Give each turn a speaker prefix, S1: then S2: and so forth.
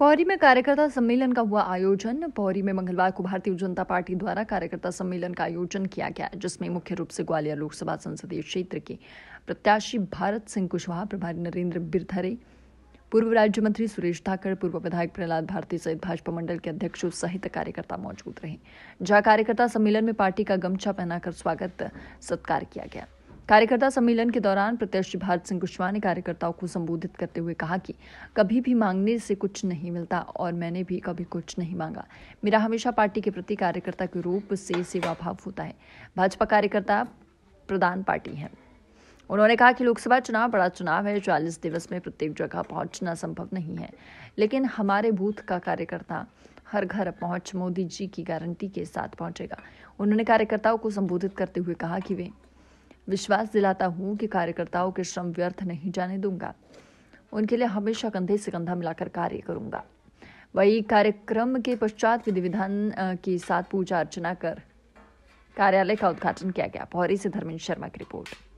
S1: पौरी में कार्यकर्ता सम्मेलन का हुआ आयोजन पौरी में मंगलवार को भारतीय जनता पार्टी द्वारा कार्यकर्ता सम्मेलन का आयोजन किया गया जिसमें मुख्य रूप से ग्वालियर लोकसभा संसदीय क्षेत्र के प्रत्याशी भारत सिंह कुशवाहा प्रभारी नरेंद्र बिरथरे पूर्व राज्य मंत्री सुरेश ठाकर पूर्व विधायक प्रहलाद भारती सहित भाजपा मंडल के अध्यक्ष सहित कार्यकर्ता मौजूद रहे जहां कार्यकर्ता सम्मेलन में पार्टी का गमछा पहनाकर स्वागत सत्कार किया गया कार्यकर्ता सम्मेलन के दौरान प्रत्यक्ष भारत सिंह कुशवाहा ने कार्यकर्ताओं को संबोधित करते हुए कहा कि कभी भी मांगने से कुछ नहीं मिलता और मैंने भी कभी कुछ नहीं मांगा मेरा हमेशा पार्टी के प्रति कार्यकर्ता के रूप से सेवा भाव होता है भाजपा कार्यकर्ता प्रधान पार्टी है उन्होंने कहा कि लोकसभा चुनाव बड़ा चुनाव है चालीस दिवस में प्रत्येक जगह पहुंचना संभव नहीं है लेकिन हमारे बूथ का कार्यकर्ता हर घर पहुंच मोदी जी की गारंटी के साथ पहुंचेगा उन्होंने कार्यकर्ताओं को संबोधित करते हुए कहा कि वे विश्वास दिलाता हूँ कि कार्यकर्ताओं के श्रम व्यर्थ नहीं जाने दूंगा उनके लिए हमेशा कंधे से कंधा मिलाकर कार्य करूंगा वही कार्यक्रम के पश्चात विधि विधान के साथ पूजा अर्चना कर कार्यालय का उद्घाटन किया गया पौरी से धर्मेंद्र शर्मा की रिपोर्ट